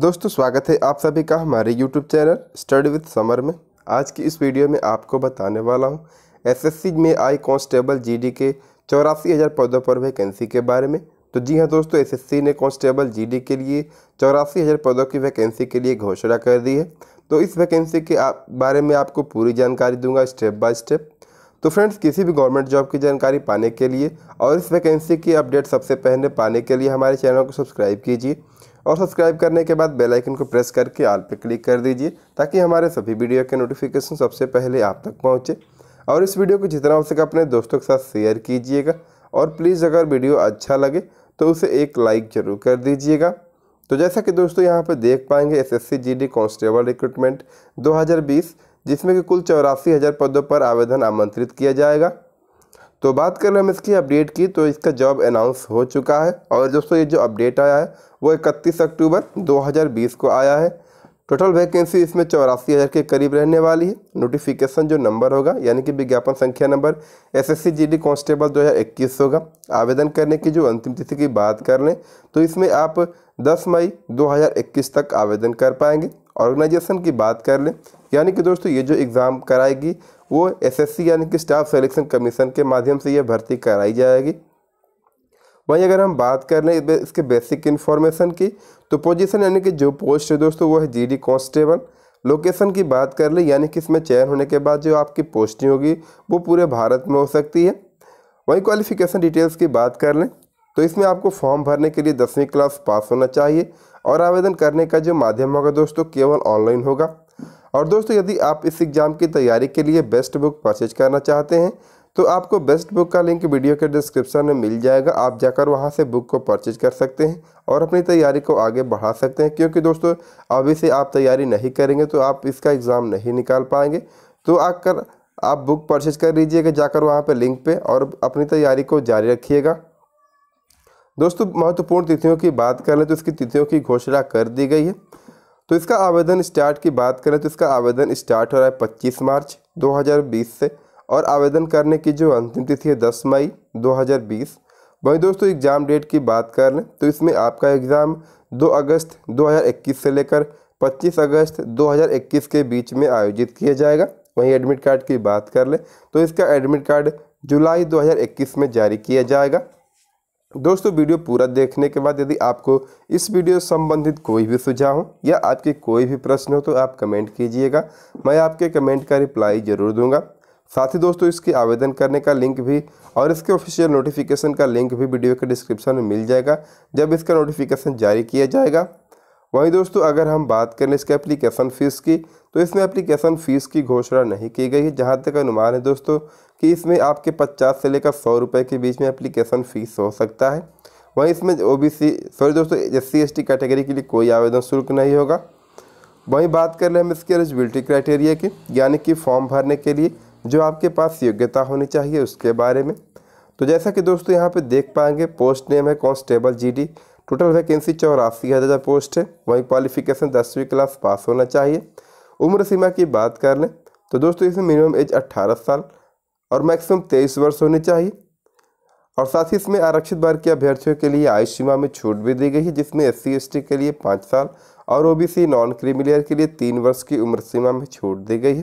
दोस्तों स्वागत है आप सभी का हमारे YouTube channel study with Samar में आज की इस वीडियो में आपको बताने वाला हूं एसएससी में आई कांस्टेबल जीडी के चौरासी हज़ार पदों पर वैकेंसी के बारे में तो जी हां दोस्तों एसएससी ने कांस्टेबल जीडी के लिए चौरासी हज़ार पदों की वैकेंसी के लिए घोषणा कर दी है तो इस वैकेंसी के बारे में आपको पूरी जानकारी दूंगा स्टेप बाय स्टेप तो फ्रेंड्स किसी भी गवर्नमेंट जॉब की जानकारी पाने के लिए और इस वैकेंसी की अपडेट सबसे पहले पाने के लिए हमारे चैनल को सब्सक्राइब कीजिए और सब्सक्राइब करने के बाद बेल आइकन को प्रेस करके आल पर क्लिक कर दीजिए ताकि हमारे सभी वीडियो के नोटिफिकेशन सबसे पहले आप तक पहुँचे और इस वीडियो को जितना हो सके अपने दोस्तों के साथ शेयर कीजिएगा और प्लीज़ अगर वीडियो अच्छा लगे तो उसे एक लाइक ज़रूर कर दीजिएगा तो जैसा कि दोस्तों यहाँ पर देख पाएंगे एस एस कांस्टेबल रिक्रूटमेंट दो जिसमें कि कुल चौरासी हज़ार पदों पर आवेदन आमंत्रित किया जाएगा तो बात कर रहे हम इसकी अपडेट की तो इसका जॉब अनाउंस हो चुका है और दोस्तों ये जो अपडेट आया है वो इकतीस अक्टूबर 2020 को आया है टोटल वैकेंसी इसमें चौरासी हज़ार के करीब रहने वाली है नोटिफिकेशन जो नंबर होगा यानी कि विज्ञापन संख्या number S S C G D constable दो हज़ार इक्कीस होगा आवेदन करने की जो अंतिम तिथि की बात कर लें तो इसमें आप 10 मई 2021 तक आवेदन कर पाएंगे ऑर्गेनाइजेशन की बात कर लें यानी कि दोस्तों ये जो एग्ज़ाम कराएगी वो एसएससी यानी कि स्टाफ सिलेक्शन कमीशन के माध्यम से ये भर्ती कराई जाएगी वहीं अगर हम बात कर लें इसके बेसिक इन्फॉर्मेशन की तो पोजीशन यानी कि जो पोस्ट है दोस्तों वो है जीडी कांस्टेबल लोकेशन की बात कर लें यानी कि इसमें चयन होने के बाद जो आपकी पोस्टिंग होगी वो पूरे भारत में हो सकती है वहीं क्वालिफिकेशन डिटेल्स की बात कर लें तो इसमें आपको फॉर्म भरने के लिए दसवीं क्लास पास होना चाहिए और आवेदन करने का जो माध्यम होगा दोस्तों केवल ऑनलाइन होगा और दोस्तों यदि आप इस एग्ज़ाम की तैयारी के लिए बेस्ट बुक परचेज करना चाहते हैं तो आपको बेस्ट बुक का लिंक वीडियो के डिस्क्रिप्शन में मिल जाएगा आप जाकर वहां से बुक को परचेज कर सकते हैं और अपनी तैयारी को आगे बढ़ा सकते हैं क्योंकि दोस्तों अभी से आप तैयारी नहीं करेंगे तो आप इसका एग्ज़ाम नहीं निकाल पाएंगे तो आकर आप बुक परचेज कर लीजिएगा जाकर वहाँ पर लिंक पर और अपनी तैयारी को जारी रखिएगा दोस्तों महत्वपूर्ण तिथियों की बात कर लें तो इसकी तिथियों की घोषणा कर दी गई है तो इसका आवेदन स्टार्ट की बात करें तो इसका आवेदन स्टार्ट हो रहा है पच्चीस मार्च दो से और आवेदन करने की जो अंतिम तिथि है दस मई दो वहीं दोस्तों एग्ज़ाम डेट की बात कर लें तो इसमें आपका एग्ज़ाम 2 अगस्त 2021 से लेकर 25 अगस्त 2021 के बीच में आयोजित किया जाएगा वहीं एडमिट कार्ड की बात कर लें तो इसका एडमिट कार्ड जुलाई 2021 में जारी किया जाएगा दोस्तों वीडियो पूरा देखने के बाद यदि आपको इस वीडियो संबंधित कोई भी सुझाव हो या आपके कोई भी प्रश्न हो तो आप कमेंट कीजिएगा मैं आपके कमेंट का रिप्लाई ज़रूर दूंगा साथ ही दोस्तों इसके आवेदन करने का लिंक भी और इसके ऑफिशियल नोटिफिकेशन का लिंक भी वीडियो के डिस्क्रिप्शन में मिल जाएगा जब इसका नोटिफिकेशन जारी किया जाएगा वहीं दोस्तों अगर हम बात करें इसके एप्लीकेशन फ़ीस की तो इसमें एप्लीकेशन फ़ीस की घोषणा नहीं की गई है जहाँ तक अनुमान है दोस्तों कि इसमें आपके पचास से लेकर सौ रुपये के बीच में एप्लीकेशन फ़ीस हो सकता है वहीं इसमें ओ बी सी सॉरी दोस्तों S C S T category के लिए कोई आवेदन शुल्क नहीं होगा वहीं बात कर रहे हैं हम इसके एलिजिबिलिटी क्राइटेरिया की यानी कि फॉर्म भरने के लिए जो आपके पास योग्यता होनी चाहिए उसके बारे में तो जैसा कि दोस्तों यहाँ पे देख पाएंगे पोस्ट नेम है कॉन्स्टेबल जीडी टोटल वैकेंसी चौरासी हज़ार पोस्ट है वहीं क्वालिफिकेशन दसवीं क्लास पास होना चाहिए उम्र सीमा की बात कर लें तो दोस्तों इसमें मिनिमम एज अट्ठारह साल और मैक्सिमम तेईस वर्ष होने चाहिए और साथ ही इसमें आरक्षित वर्ग के अभ्यर्थियों के लिए आयु सीमा में छूट भी दी गई है जिसमें एस सी के लिए पाँच साल और ओ नॉन क्रीमिलियर के लिए तीन वर्ष की उम्र सीमा में छूट दी गई है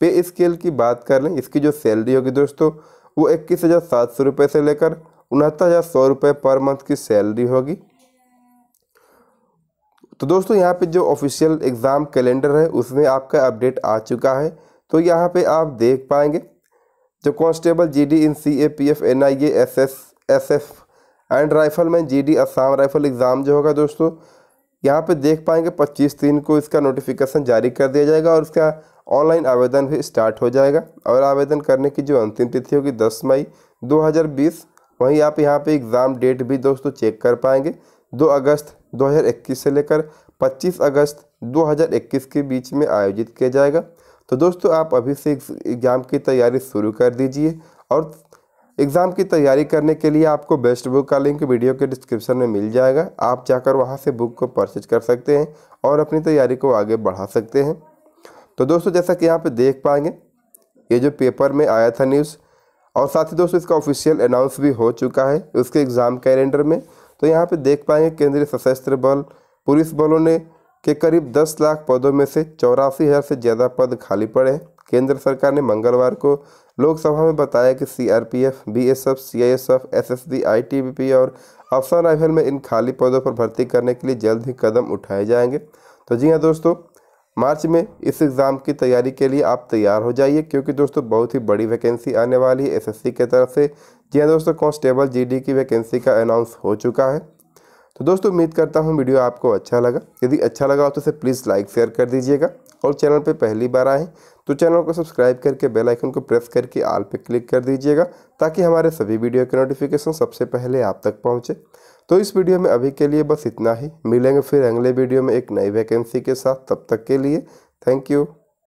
पे स्केल की बात कर लें इसकी जो सैलरी होगी दोस्तों वो इक्कीस हज़ार सात सौ रुपये से लेकर उनहत्तर हज़ार सौ रुपये पर मंथ की सैलरी होगी तो दोस्तों यहाँ पे जो ऑफिशियल एग्ज़ाम कैलेंडर है उसमें आपका अपडेट आ चुका है तो यहाँ पे आप देख पाएंगे जो constable GD in C A P F N I A S S S F and rifleman G D Assam rifle exam जो होगा दोस्तों यहाँ पे देख पाएंगे 25 तीन को इसका नोटिफिकेशन जारी कर दिया जाएगा और इसका ऑनलाइन आवेदन भी स्टार्ट हो जाएगा और आवेदन करने की जो अंतिम तिथि होगी दस मई बीस वहीं आप यहाँ पे एग्ज़ाम डेट भी दोस्तों चेक कर पाएंगे 2 अगस्त 2021 से लेकर 25 अगस्त 2021 के बीच में आयोजित किया जाएगा तो दोस्तों आप अभी से एग्ज़ाम की तैयारी शुरू कर दीजिए और एग्ज़ाम की तैयारी करने के लिए आपको बेस्ट बुक का लिंक वीडियो के डिस्क्रिप्शन में मिल जाएगा आप जाकर वहाँ से बुक को परचेज कर सकते हैं और अपनी तैयारी को आगे बढ़ा सकते हैं तो दोस्तों जैसा कि यहाँ पे देख पाएंगे ये जो पेपर में आया था न्यूज़ और साथ ही दोस्तों इसका ऑफिशियल अनाउंस भी हो चुका है उसके एग्ज़ाम कैलेंडर में तो यहाँ पे देख पाएंगे केंद्रीय सशस्त्र बल पुलिस बलों ने के करीब 10 लाख पदों में से चौरासी हज़ार से ज़्यादा पद खाली पड़े हैं केंद्र सरकार ने मंगलवार को लोकसभा में बताया कि CRPF, BSF, CISF, SSB, ITBP और अफसर राइफल में इन खाली पदों पर भर्ती करने के लिए जल्द ही कदम उठाए जाएंगे तो जी हाँ दोस्तों मार्च में इस एग्ज़ाम की तैयारी के लिए आप तैयार हो जाइए क्योंकि दोस्तों बहुत ही बड़ी वैकेंसी आने वाली है एसएससी की तरफ से जी हाँ दोस्तों कांस्टेबल जीडी की वैकेंसी का अनाउंस हो चुका है तो दोस्तों उम्मीद करता हूँ वीडियो आपको अच्छा लगा यदि अच्छा लगा हो तो इसे प्लीज़ लाइक शेयर कर दीजिएगा और चैनल पर पहली बार आएँ तो चैनल को सब्सक्राइब करके बेल आइकन को प्रेस करके आल पर क्लिक कर दीजिएगा ताकि हमारे सभी वीडियो के नोटिफिकेशन सबसे पहले आप तक पहुँचे तो इस वीडियो में अभी के लिए बस इतना ही मिलेंगे फिर अगले वीडियो में एक नई वैकेंसी के साथ तब तक के लिए थैंक यू